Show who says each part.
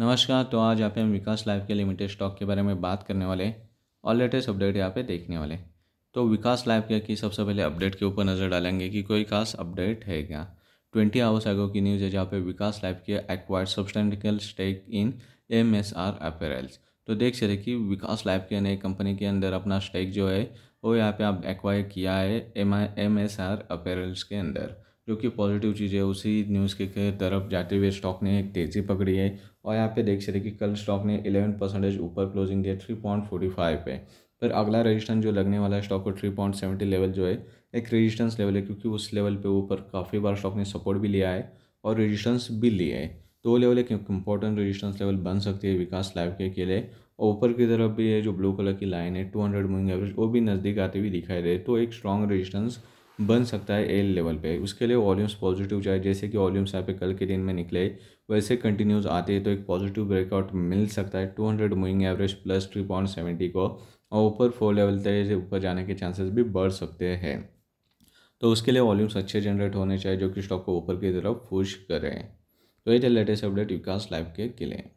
Speaker 1: नमस्कार तो आज यहाँ पे हम Vikas Lifecare Limited stock के बारे में बात करने वाले और लेटेस्ट अपडेट यहाँ पे देखने वाले तो विकास लाइफ के की सबसे पहले अपडेट के ऊपर नज़र डालेंगे कि कोई खास अपडेट है क्या ट्वेंटी आवर्स एगो की न्यूज़ है जहाँ पे Vikas Lifecare acquired substantial stake in M S R apparels तो देख सकते कि विकास लाइफ के नए कंपनी के अंदर अपना स्टेक जो है वो यहाँ पे आप एक्वायर किया है एम एम एस आर के अंदर जो कि पॉजिटिव चीज़ है उसी न्यूज़ के तरफ जाते हुए स्टॉक ने एक तेज़ी पकड़ी है और यहाँ पे देख सकते कि कल स्टॉक ने इलेवन परसेंटेज ऊपर क्लोजिंग दिया थ्री पॉइंट फोर्टी फाइव पे पर अगला रेजिस्टेंस जो लगने वाला है स्टॉक को थ्री पॉइंट सेवेंटी लेवल जो है एक रेजिस्टेंस लेवल है क्योंकि उस लेवल पे ऊपर काफ़ी बार स्टॉक ने सपोर्ट भी लिया है और रेजिस्टेंस भी लिए है तो लेवल एक इंपॉर्टेंट रेजिस्टेंस लेवल बन सकती है विकास लाइव के लिए और ऊपर की तरफ भी है जो ब्लू कलर की लाइन है टू हंड्रेड मूविंग एवरेज वो भी नज़दीक आती हुई दिखाई दे तो एक स्ट्रॉन्ग रजिस्टेंस बन सकता है एल लेवल पे उसके लिए वॉल्यूम्स पॉजिटिव चाहिए जैसे कि वॉल्यूम्स यहाँ पे कल के दिन में निकले वैसे कंटिन्यूस आते हैं तो एक पॉजिटिव ब्रेकआउट मिल सकता है two hundred moving average plus three point seventy को और ऊपर फोर लेवल तक ऊपर जाने के चांसेस भी बढ़ सकते हैं तो उसके लिए वॉल्यूम्स अच्छे जनरेट होने चाहिए जो कि स्टॉक को ऊपर की तरफ पुश करें तो ये थे लेटेस्ट अपडेट विकास लाइव के लिए